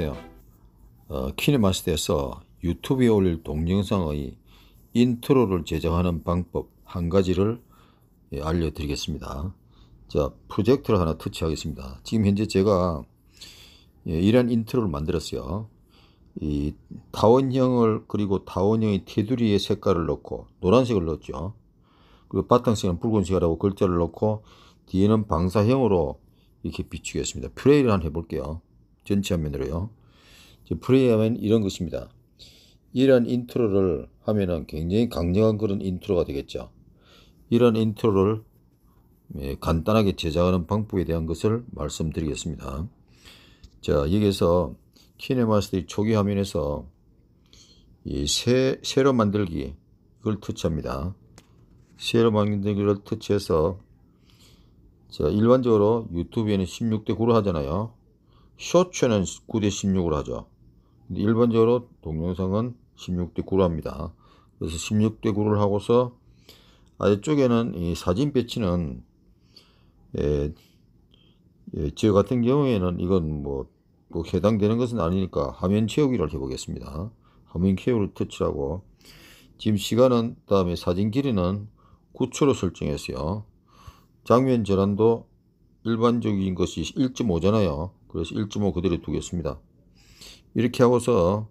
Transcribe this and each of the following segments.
안녕하세요. 어, 키네마스터에서 유튜브에 올릴 동영상의 인트로를 제작하는 방법 한 가지를 예, 알려드리겠습니다. 자, 프로젝트를 하나 터치하겠습니다. 지금 현재 제가 예, 이런 인트로를 만들었어요. 이타원형을 그리고 타원형의 테두리에 색깔을 넣고 노란색을 넣었죠. 그리고 바탕색은 붉은색이라고 글자를 넣고 뒤에는 방사형으로 이렇게 비추겠습니다. 플레이를 한번 해볼게요. 전체 화면으로요. 프리하면 이런 것입니다. 이런 인트로를 하면은 굉장히 강력한 그런 인트로가 되겠죠. 이런 인트로를 예, 간단하게 제작하는 방법에 대한 것을 말씀드리겠습니다. 자, 여기서 에 키네마스터의 초기 화면에서 이 새, 새로 만들기 이걸 터치합니다. 새로 만들기를 터치해서 자, 일반적으로 유튜브에는 16대 9로 하잖아요. 쇼츠는 9대 16으로 하죠. 일반적으로 동영상은 16대 9로 합니다. 그래서 16대 9를 하고서 아래쪽에는 이 사진 배치는 예, 예, 저 같은 경우에는 이건 뭐, 뭐 해당되는 것은 아니니까 화면 채우기를 해보겠습니다. 화면 채우기를 터치하고 지금 시간은 다음에 사진 길이는 9초로 설정했어요. 장면 전환도 일반적인 것이 1.5잖아요. 그래서 1.5 그대로 두겠습니다. 이렇게 하고서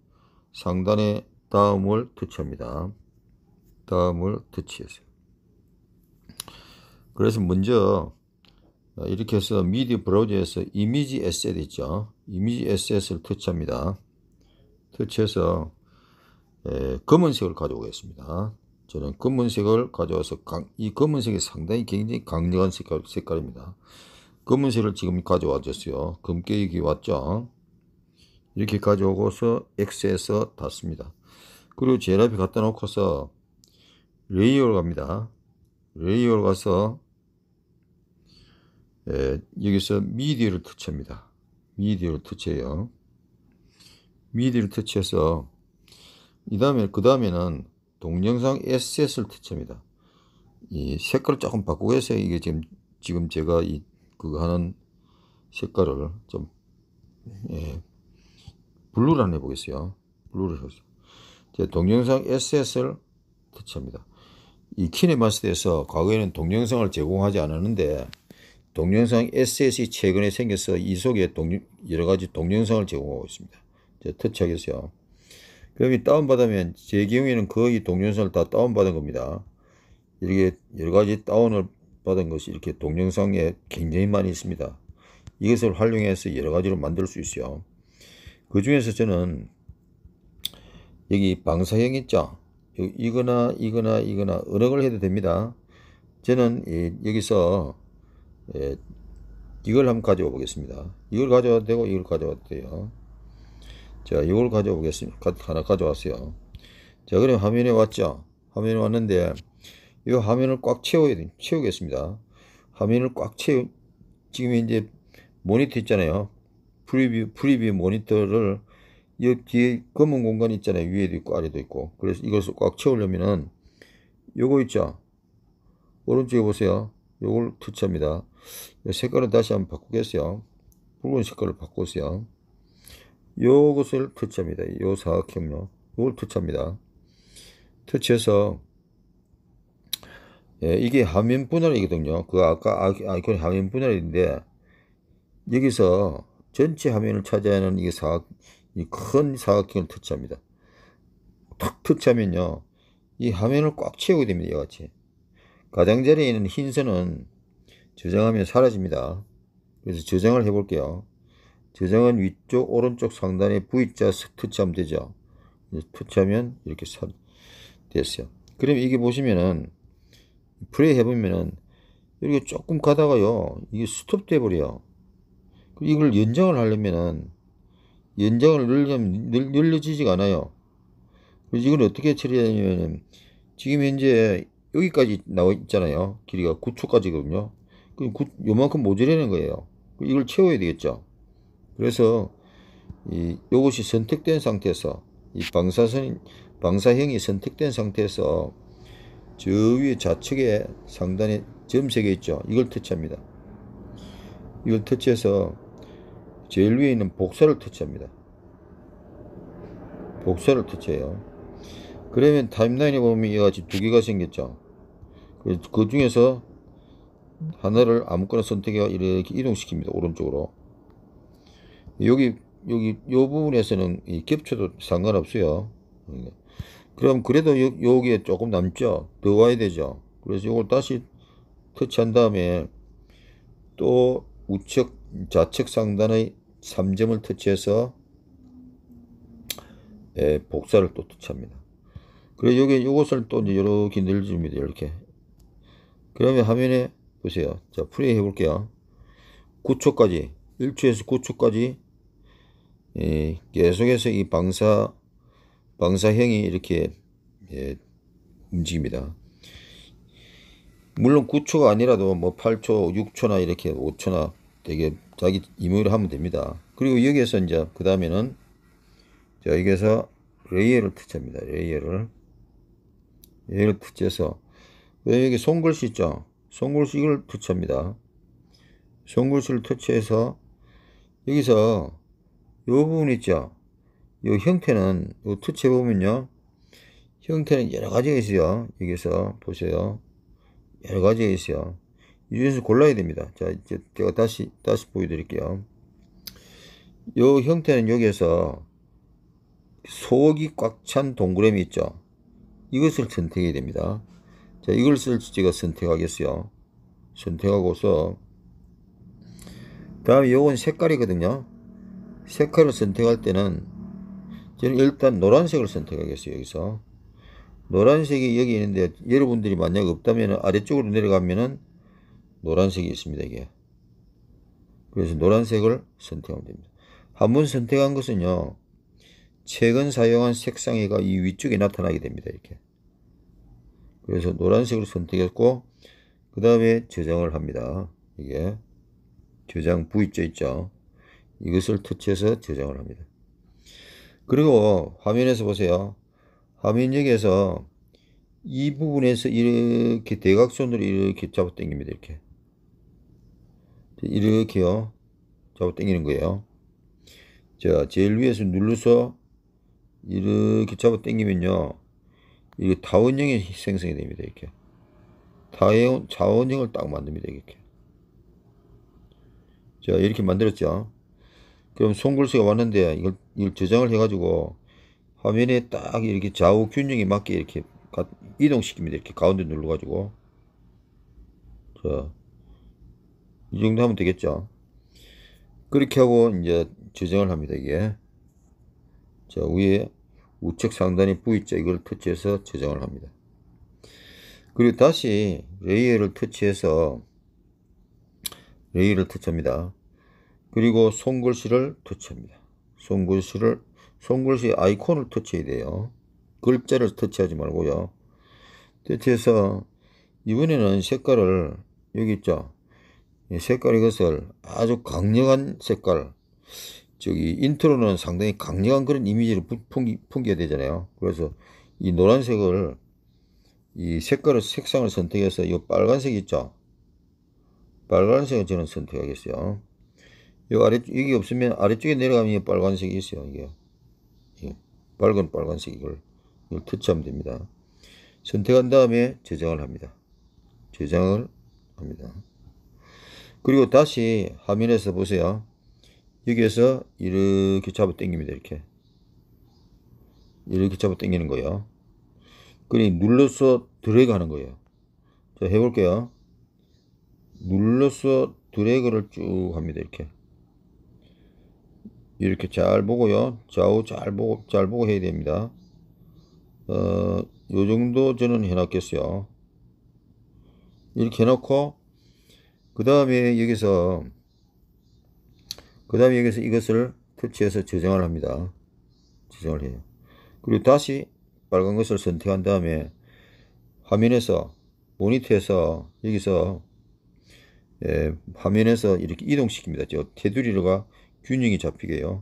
상단에 다음을 터치합니다. 다음을 터치했어요. 그래서 먼저 이렇게 해서 미디 브라우저에서 이미지 에셋 있죠. 이미지 에셋을 터치합니다. 터치해서 예, 검은색을 가져오겠습니다. 저는 검은색을 가져와서 강, 이 검은색이 상당히 굉장히 강력한 색깔, 색깔입니다. 검은색을 지금 가져와 줬어요. 검게 여기 왔죠. 이렇게 가져오고서 X에서 닫습니다. 그리고 제일 앞에 갖다 놓고서 레이어로 갑니다. 레이어로 가서 예, 여기서 미디어를 터치합니다. 미디어를 터치해요. 미디어를 터치해서 이 다음에 그 다음에는 동영상 SS를 터치합니다. 이 색깔을 조금 바꾸고 해서 이게 지금 지금 제가 이그 하는 색깔을 좀 예, 블루를 한번 해보겠어요. 블루를 해서 동영상 SS를 터치합니다. 이 키네마스터에서 과거에는 동영상을 제공하지 않았는데 동영상 SS이 최근에 생겨서 이 속에 동, 여러 가지 동영상을 제공하고 있습니다. 이제 터치하겠어요. 그럼 이 다운받으면 제 경우에는 거의 동영상을 다 다운받은 겁니다. 이렇게 여러 가지 다운을 받은 것이 이렇게 동영상에 굉장히 많이 있습니다. 이것을 활용해서 여러 가지로 만들 수 있어요. 그 중에서 저는 여기 방사형 있죠? 이거나 이거나 이거나 언어을 해도 됩니다. 저는 이, 여기서 예, 이걸 한번 가져와 보겠습니다. 이걸 가져와도 되고 이걸 가져와도 돼요. 자, 이걸 가져와 보겠습니다. 하나 가져왔어요. 자, 그럼 화면에 왔죠? 화면에 왔는데 이 화면을 꽉 채워야 돼. 채우겠습니다. 화면을 꽉 채우 지금 이제 모니터 있잖아요. 프리뷰, 프리뷰 모니터를 여기 뒤에 검은 공간 있잖아요. 위에도 있고 아래도 있고. 그래서 이것을 꽉 채우려면은 요거 있죠. 오른쪽에 보세요. 요걸 터치합니다. 색깔을 다시 한번 바꾸겠어요. 붉은 색깔을 바꾸세요. 요것을 터치합니다. 요 사각형요. 요걸 터치합니다. 터치해서 예, 이게 화면 분할이거든요. 그 아까 아이콘이 화면 분할인데 여기서 전체 화면을 차지하는 이 사각, 이큰 사각형을 터치합니다. 탁 터치하면요. 이 화면을 꽉 채우게 됩니다. 이와 같이. 가장자리에 있는 흰선은 저장하면 사라집니다. 그래서 저장을 해볼게요. 저장은 위쪽 오른쪽 상단에 V자 터치하면 되죠. 터치하면 이렇게 사, 됐어요. 그럼 이게 보시면은 플레이 해보면은 이렇게 조금 가다가요. 이게 스톱 돼버려요. 그 이걸 연장을 하려면은 연장을 늘리면 늘려지지가 않아요. 그래서 이걸 어떻게 처리하냐면은 지금 현재 여기까지 나와 있잖아요. 길이가 9초까지거든요. 그럼 요만큼 모자라는 거예요. 이걸 채워야 되겠죠. 그래서 이 요것이 선택된 상태에서 이 방사선 방사형이 선택된 상태에서 저 위에 좌측에 상단에 점색개 있죠. 이걸 터치합니다. 이걸 터치해서 제일 위에 있는 복사를 터치합니다. 복사를 터치해요. 그러면 타임라인에 보면 이와 같이 두 개가 생겼죠. 그, 그 중에서 하나를 아무거나 선택해 이렇게 이동시킵니다. 오른쪽으로. 여기, 여기, 요 부분에서는 이 겹쳐도 상관없어요. 그럼 그래도 여, 여기에 조금 남죠. 더 와야 되죠. 그래서 이걸 다시 터치한 다음에 또 우측 좌측 상단의 3점을 터치해서 예, 복사를 또 터치합니다. 그리고 여기 이것을 또 이제 이렇게 늘줍니다. 이렇게. 그러면 화면에 보세요. 자, 프레이 해볼게요. 9초까지, 1초에서 9초까지 예, 계속해서 이 방사, 방사형이 이렇게 예, 움직입니다. 물론 9초가 아니라도 뭐 8초, 6초나 이렇게 5초나 되게 자기 임의로 하면 됩니다. 그리고 여기에서 이제 그 다음에는 자 여기에서 레이어를 터치합니다. 레이어를 레이어를 터치해서 여기 손글씨 있죠. 손글씨 를걸 터치합니다. 손글씨를 터치해서 여기서 이 부분 있죠. 이 형태는 이 터치해 보면요. 형태는 여러 가지가 있어요. 여기서 보세요. 여러 가지가 있어요. 이 중에서 골라야 됩니다. 자, 이제 제가 다시, 다시 보여드릴게요. 요 형태는 여기에서 속이 꽉 찬 동그라미 있죠. 이것을 선택해야 됩니다. 자, 이걸 쓸지 제가 선택하겠어요. 선택하고서 다음에 요건 색깔이거든요. 색깔을 선택할 때는 저는 일단 노란색을 선택하겠어요. 여기서 노란색이 여기 있는데 여러분들이 만약 없다면 아래쪽으로 내려가면은 노란색이 있습니다. 이게. 그래서 노란색을 선택하면 됩니다. 한번 선택한 것은요. 최근 사용한 색상이가 이 위쪽에 나타나게 됩니다. 이렇게. 그래서 노란색을 선택했고 그 다음에 저장을 합니다. 이게 저장 부위자 있죠. 이것을 터치해서 저장을 합니다. 그리고 화면에서 보세요. 화면역에서 이 부분에서 이렇게 대각선으로 이렇게 잡아 당깁니다. 이렇게. 이렇게요. 잡아 당기는 거예요. 자, 제일 위에서 눌러서 이렇게 잡아 당기면요. 이게 다원형이 생성이 됩니다. 이렇게. 다원, 자원형을 딱 만듭니다. 이렇게. 자, 이렇게 만들었죠. 그럼 손글씨가 왔는데 이걸, 이걸 저장을 해가지고 화면에 딱 이렇게 좌우 균형에 맞게 이렇게 가, 이동시킵니다. 이렇게 가운데 눌러가지고. 자. 이 정도 하면 되겠죠 그렇게 하고 이제 저장을 합니다 이게 자 위에 우측 상단에 이 v 죠 이걸 터치해서 저장을 합니다 그리고 다시 레이어를 터치해서 레이를 어 터치합니다 그리고 손글씨를 터치합니다 손글씨를 손글씨 아이콘을 터치해야 돼요 글자를 터치하지 말고요 터치해서 이번에는 색깔을 여기 있죠 예, 색깔 이것을 아주 강력한 색깔 저기 인트로는 상당히 강력한 그런 이미지를 풍기, 풍겨야 되잖아요 그래서 이 노란색을 이 색깔을 색상을 선택해서 이 빨간색 있죠 빨간색을 저는 선택하겠어요 요 아래 여기 없으면 아래쪽에 내려가면 이 빨간색이 있어요 이게 예, 빨간 빨간색 이걸 이걸 터치하면 됩니다 선택한 다음에 저장을 합니다 저장을 합니다 그리고 다시 화면에서 보세요. 여기에서 이렇게 잡아 당깁니다. 이렇게. 이렇게 잡아 당기는 거예요. 그리 눌러서 드래그 하는 거예요. 자, 해볼게요. 눌러서 드래그를 쭉 합니다. 이렇게. 이렇게 잘 보고요. 좌우 잘 보고, 잘 보고 해야 됩니다. 어, 요 정도 저는 해놨겠어요. 이렇게 해놓고 그 다음에 여기서 그 다음에 여기서 이것을 터치해서 저장을 합니다. 저장을 해요. 그리고 다시 빨간 것을 선택한 다음에 화면에서 모니터에서 여기서 예, 화면에서 이렇게 이동시킵니다. 저 테두리가 균형이 잡히게요.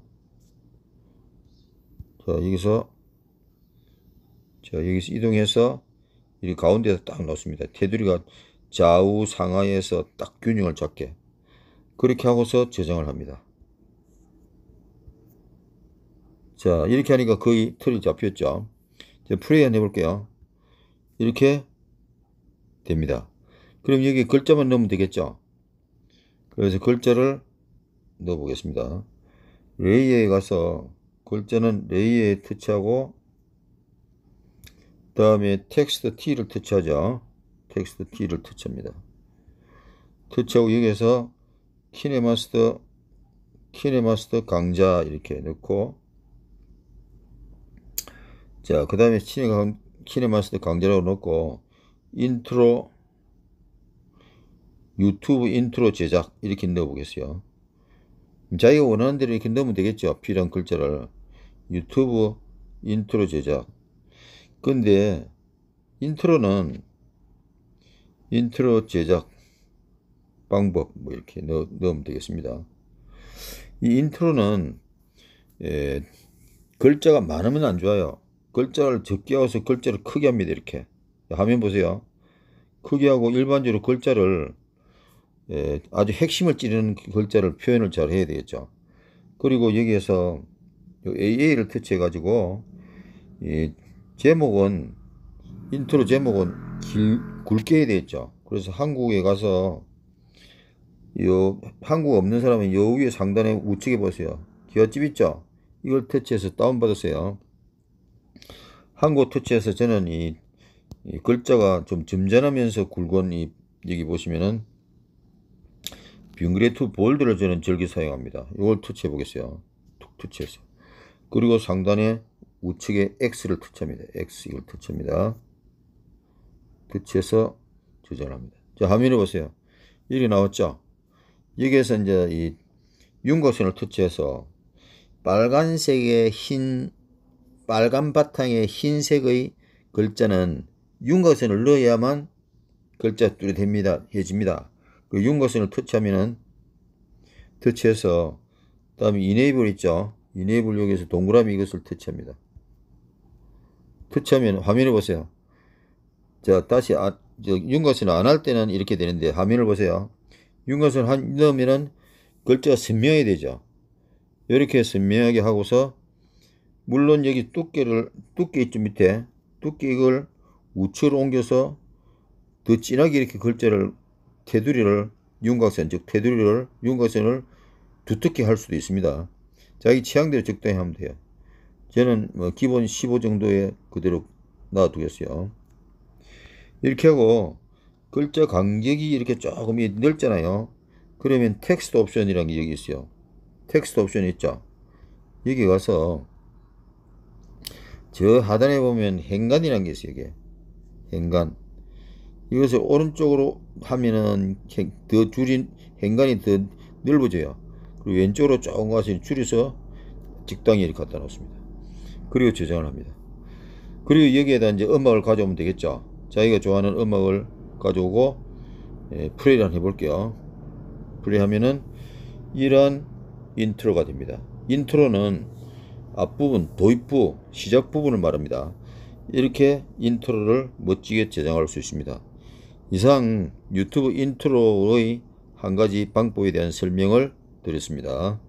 자 여기서 자 여기서 이동해서 이 가운데서 에딱 넣습니다. 테두리가 좌우 상하에서 딱 균형을 잡게 그렇게 하고서 저장을 합니다. 자 이렇게 하니까 거의 틀이 잡혔죠. 이제 플레이 한 해볼게요. 이렇게 됩니다. 그럼 여기 글자만 넣으면 되겠죠. 그래서 글자를 넣어 보겠습니다. 레이에 가서 글자는 레이에 터치하고 그 다음에 텍스트 T를 터치하죠. 텍스트 T를 터치합니다. 터치하고 여기에서 키네마스터 키네마스터 강좌 이렇게 넣고 자 그 다음에 키네마스터 강좌라고 넣고 인트로 유튜브 인트로 제작 이렇게 넣어 보겠어요 자기가 원하는 대로 이렇게 넣으면 되겠죠 필요한 글자를 유튜브 인트로 제작 근데 인트로는 인트로 제작 방법 뭐 이렇게 넣, 넣으면 되겠습니다. 이 인트로는 예, 글자가 많으면 안 좋아요. 글자를 적게 하고서 글자를 크게 합니다. 이렇게 화면 보세요. 크게 하고 일반적으로 글자를 예, 아주 핵심을 찌르는 글자를 표현을 잘 해야 되겠죠. 그리고 여기에서 AA를 터치해 가지고 예, 제목은 인트로 제목은 길, 굵게 되어 있죠. 그래서 한국에 가서 요 한국 없는 사람은 요 위에 상단에 우측에 보세요. 기어집 있죠? 이걸 터치해서 다운받으세요. 한국 터치해서 저는 이, 이 글자가 좀 점잖으면서 굵은 이 여기 보시면은 빙그레트 볼드를 저는 즐겨 사용합니다. 이걸 터치해 보겠어요. 툭 터치해서 그리고 상단에 우측에 X를 터치합니다. X 이걸 터치합니다. 붙여서 조절합니다. 자, 화면을 보세요. 여기 나왔죠? 여기에서 이제 이 윤곽선을 터치해서 빨간색의 흰, 빨간 바탕의 흰색의 글자는 윤곽선을 넣어야만 글자 뚫이 됩니다. 해집니다. 그 윤곽선을 터치하면은 터치해서 다음에 이네이블 있죠? 이네이블 여기에서 동그라미 이것을 터치합니다. 터치하면 화면을 보세요. 자, 다시 아, 윤곽선 을안 할 때는 이렇게 되는데 화면을 보세요. 윤곽선 을한 넣으면은 글자가 선명해 되죠. 이렇게 선명하게 하고서 물론 여기 두께를 두께 있죠 밑에 두께 이걸 우측으로 옮겨서 더 진하게 이렇게 글자를 테두리를 윤곽선 즉 테두리를 윤곽선을 두텁게 할 수도 있습니다. 자기 취향대로 적당히 하면 돼요. 저는 뭐 기본 15 정도에 그대로 놔두겠어요. 이렇게 하고 글자 간격이 이렇게 조금 넓잖아요. 그러면 텍스트 옵션이라는 게 여기 있어요. 텍스트 옵션 있죠. 여기 가서 저 하단에 보면 행간이라는 게 있어요. 이게 행간. 이것을 오른쪽으로 하면은 더 줄인 행간이 더 넓어져요. 그리고 왼쪽으로 조금 가서 줄여서 직당에 이렇게 갖다 놓습니다. 그리고 저장을 합니다. 그리고 여기에다 이제 음악을 가져오면 되겠죠. 자기가 좋아하는 음악을 가져오고 예, 플레이를 해볼게요 플레이하면은 이런 인트로가 됩니다 인트로는 앞부분 도입부 시작 부분을 말합니다 이렇게 인트로를 멋지게 제작할 수 있습니다 이상 유튜브 인트로의 한가지 방법에 대한 설명을 드렸습니다